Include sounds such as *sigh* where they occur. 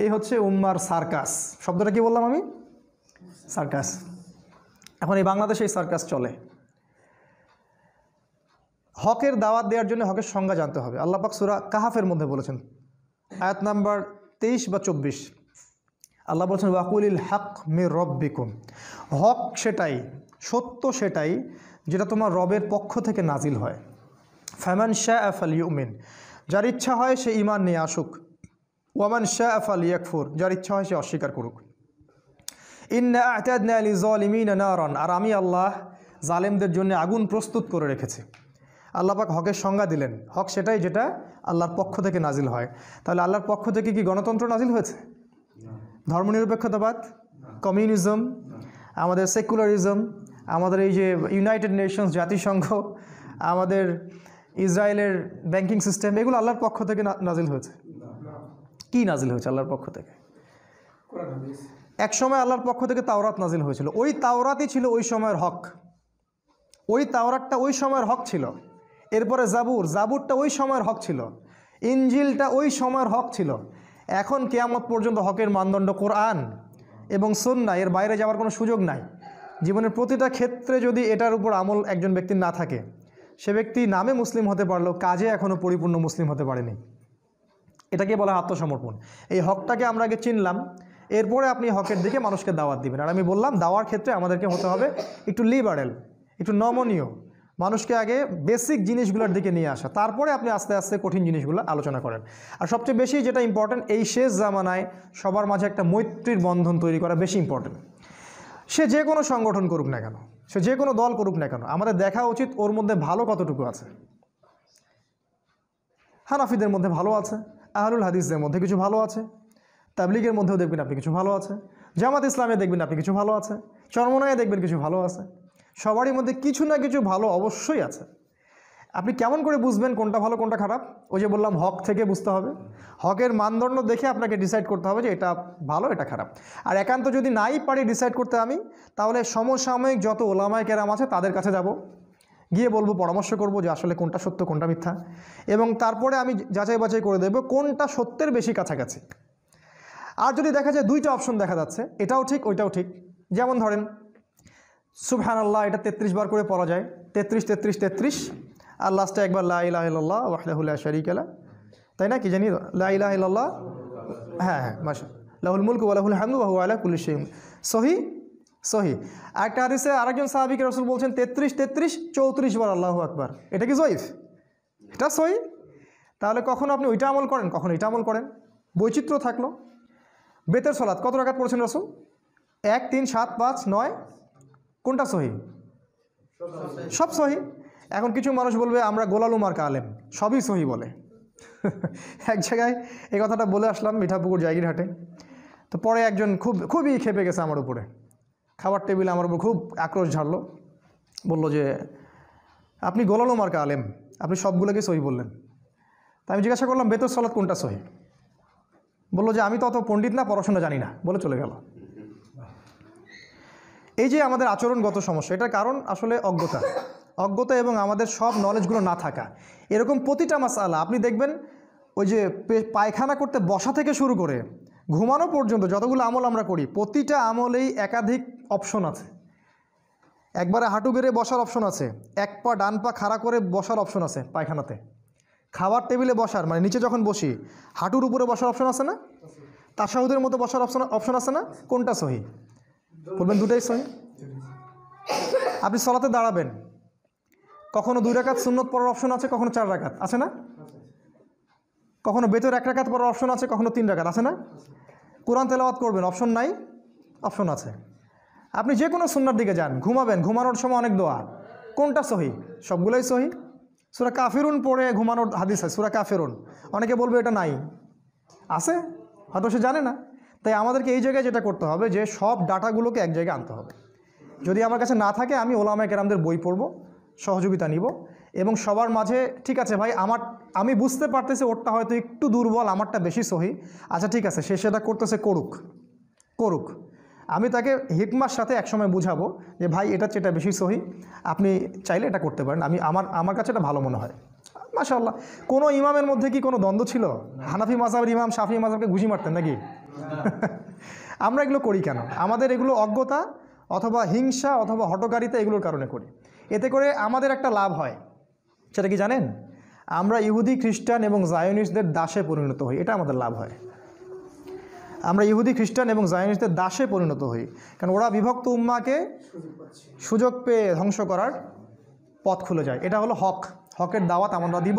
এই হচ্ছে উম্মার সার্কাস শব্দটা কি বললাম আমি সার্কাস এখন এই বাংলাদেশে এই সার্কাস চলে হকের দাওয়াত দেওয়ার জন্য হকের সংজ্ঞা জানতে হবে পাক সুরা কাহাফের মধ্যে বলেছেন আয়াত নাম্বার তেইশ বা চব্বিশ আল্লাহ বলছেন ওয়াকুলিল হক মে রব্বিকুম হক সেটাই সত্য সেটাই যেটা তোমার রবের পক্ষ থেকে নাজিল হয় ফ্যামান শাহ আফ আল ইউমিন যার ইচ্ছা হয় সে ইমান নিয়ে আসুক ওয়ামান শাহ আফ আল ইয়াকফুর যার ইচ্ছা হয় সে অস্বীকার করুক ইন্না আতাদনা আলী জলিমিন নারন আর আমি আল্লাহ জালেমদের জন্য আগুন প্রস্তুত করে রেখেছি আল্লাপাক হকের সংজ্ঞা দিলেন হক সেটাই যেটা আল্লাহর পক্ষ থেকে নাজিল হয় তাহলে আল্লাহর পক্ষ থেকে কি গণতন্ত্র নাজিল হয়েছে ধর্মনিরপেক্ষতাবাদ কমিউনিজম আমাদের সেকুলারিজম আমাদের এই যে ইউনাইটেড নেশনস জাতিসংঘ আমাদের ইসরায়েলের ব্যাংকিং সিস্টেম এগুলো আল্লাহর পক্ষ থেকে নাজিল হয়েছে কি নাজিল হয়েছে আল্লাহর পক্ষ থেকে এক সময় আল্লাহর পক্ষ থেকে তাওরাত নাজিল হয়েছিল ওই তাওরাতই ছিল ওই সময়ের হক ওই তাওরাতটা ওই সময়ের হক ছিল এরপরে জাবুর জাবুরটা ওই সময়ের হক ছিল ইঞ্জিলটা ওই সময়ের হক ছিল এখন কেয়ামত পর্যন্ত হকের মানদণ্ড কোরআন এবং সন্না এর বাইরে যাওয়ার কোনো সুযোগ নাই জীবনের প্রতিটা ক্ষেত্রে যদি এটার উপর আমল একজন ব্যক্তির না থাকে সে ব্যক্তি নামে মুসলিম হতে পারলেও কাজে এখনও পরিপূর্ণ মুসলিম হতে পারেনি এটাকে বলা আত্মসমর্পণ এই হকটাকে আমরা আগে চিনলাম এরপরে আপনি হকের দিকে মানুষকে দাওয়াত দিবেন আর আমি বললাম দাওয়ার ক্ষেত্রে আমাদেরকে হতে হবে একটু লিবারেল একটু নমনীয় মানুষকে আগে বেসিক জিনিসগুলোর দিকে নিয়ে আসা তারপরে আপনি আস্তে আস্তে কঠিন জিনিসগুলো আলোচনা করেন আর সবচেয়ে বেশি যেটা ইম্পর্টেন্ট এই শেষ জামানায় সবার মাঝে একটা মৈত্রীর বন্ধন তৈরি করা বেশি ইম্পর্টেন্ট সে যে কোনো সংগঠন করুক না কেন সে যে কোনো দল করুক না কেন আমাদের দেখা উচিত ওর মধ্যে ভালো কতটুকু আছে হানাফিদের মধ্যে ভালো আছে আহরুল হাদিসদের মধ্যে কিছু ভালো আছে তাবলিগের মধ্যেও দেখবেন আপনি কিছু ভালো আছে জামাত ইসলামে দেখবেন আপনি কিছু ভালো আছে চরমনায় দেখবেন কিছু ভালো আছে সবারই মধ্যে কিছু না কিছু ভালো অবশ্যই আছে আপনি কেমন করে বুঝবেন কোনটা ভালো কোনটা খারাপ ওই যে বললাম হক থেকে বুঝতে হবে হকের মানদণ্ড দেখে আপনাকে ডিসাইড করতে হবে যে এটা ভালো এটা খারাপ আর একান্ত যদি নাই পারি ডিসাইড করতে আমি তাহলে সমসাময়িক যত ওলামায় কেরাম আছে তাদের কাছে যাব গিয়ে বলবো পরামর্শ করব যে আসলে কোনটা সত্য কোনটা মিথ্যা এবং তারপরে আমি যাচাই বাছাই করে দেবো কোনটা সত্যের বেশি কাছাকাছি আর যদি দেখা যায় দুইটা অপশন দেখা যাচ্ছে এটাও ঠিক ওইটাও ঠিক যেমন ধরেন সুফহান আল্লাহ এটা তেত্রিশ বার করে পড়া যায় তেত্রিশ তেত্রিশ তেত্রিশ আর লাস্টে একবার লাইলাহিল্লাহ ওয়াহুল শরিক আলা তাই না কি জানি লাইলাহিল্লাহ হ্যাঁ হ্যাঁ মাসা লাহুল মুলক ওয়ালাহুল হামদু ওয়াহু আলাহ কুল্লিশ সহি সহি একটা হাদিসে আরেকজন সাহাবিক রসুল বলছেন তেত্রিশ তেত্রিশ চৌত্রিশ বার আল্লাহ আকবার এটা কি জয়ীফ এটা সহি তাহলে কখনো আপনি ওইটা আমল করেন কখনো এটা আমল করেন বৈচিত্র্য থাকলো বেতের সলাদ কত রাখাত পড়ছেন রসুল এক তিন সাত পাঁচ নয় কোনটা সহি সব সহি এখন কিছু মানুষ বলবে আমরা গোলালু মার্কা আলেম সবই সহি বলে *laughs* এক জায়গায় এই কথাটা বলে আসলাম মিঠাপুকুর হাটে তো পরে একজন খুব খুবই খেপে গেছে আমার উপরে খাবার টেবিলে আমার উপর খুব আক্রোশ ঝাড়লো বলল যে আপনি গোলালো মার্কা আলেম আপনি সবগুলোকে সহি বললেন তা আমি জিজ্ঞাসা করলাম বেতর সলাদ কোনটা সহি বললো যে আমি তো অত পণ্ডিত না পড়াশোনা জানি না বলে চলে গেল এই যে আমাদের আচরণগত সমস্যা এটার কারণ আসলে অজ্ঞতা অজ্ঞতা এবং আমাদের সব নলেজগুলো না থাকা এরকম প্রতিটা মাসালা আপনি দেখবেন ওই যে পায়খানা করতে বসা থেকে শুরু করে ঘুমানো পর্যন্ত যতগুলো আমল আমরা করি প্রতিটা আমলেই একাধিক অপশন আছে একবারে হাঁটু গেড়ে বসার অপশন আছে এক পা ডান পা খাড়া করে বসার অপশন আছে পায়খানাতে খাবার টেবিলে বসার মানে নিচে যখন বসি হাঁটুর উপরে বসার অপশন আছে না তাসাহুদের মতো বসার অপশন অপশন আছে না কোনটা সহি বলবেন দুটাই সহি আপনি সলাতে দাঁড়াবেন কখনো দুই রাখাত সুন্নত পড়ার অপশন আছে কখনো চার রাখাত আছে না কখনো বেতর এক রাখাত পড়ার অপশন আছে কখনো তিন রাখাত আছে না কোরআন তেলাওয়াত করবেন অপশন নাই অপশন আছে আপনি যে কোনো সুন্নার দিকে যান ঘুমাবেন ঘুমানোর সময় অনেক দোয়া কোনটা সহি সবগুলোই সহি সুরা কাফেরুন পড়ে ঘুমানোর হাদিস হয় সুরা কাফেরুন অনেকে বলবে এটা নাই আছে হয়তো সে জানে না তাই আমাদেরকে এই জায়গায় যেটা করতে হবে যে সব ডাটাগুলোকে এক জায়গায় আনতে হবে যদি আমার কাছে না থাকে আমি ওলামায় কেরামদের বই পড়ব সহযোগিতা নিব এবং সবার মাঝে ঠিক আছে ভাই আমার আমি বুঝতে পারতেছি ওরটা হয়তো একটু দুর্বল আমারটা বেশি সহি আচ্ছা ঠিক আছে সে সেটা করতেছে করুক করুক আমি তাকে হিকমার সাথে একসময় বুঝাবো যে ভাই এটা চেটা বেশি সহি আপনি চাইলে এটা করতে পারেন আমি আমার আমার কাছে এটা ভালো মনে হয় মাশাল্লাহ কোনো ইমামের মধ্যে কি কোনো দ্বন্দ্ব ছিল হানাফি মাজাবের ইমাম শাফি মাজাবকে ঘুষি মারতেন নাকি *laughs* আমরা এগুলো করি কেন আমাদের এগুলো অজ্ঞতা অথবা হিংসা অথবা হটকারিতা এগুলোর কারণে করি এতে করে আমাদের একটা লাভ হয় সেটা কি জানেন আমরা ইহুদি খ্রিস্টান এবং জায়নিস্টদের দাসে পরিণত হই এটা আমাদের লাভ হয় আমরা ইহুদি খ্রিস্টান এবং জায়নিস্টদের দাসে পরিণত হই কারণ ওরা বিভক্ত উম্মাকে সুযোগ পেয়ে ধ্বংস করার পথ খুলে যায় এটা হলো হক হকের দাওয়াত আমরা দিব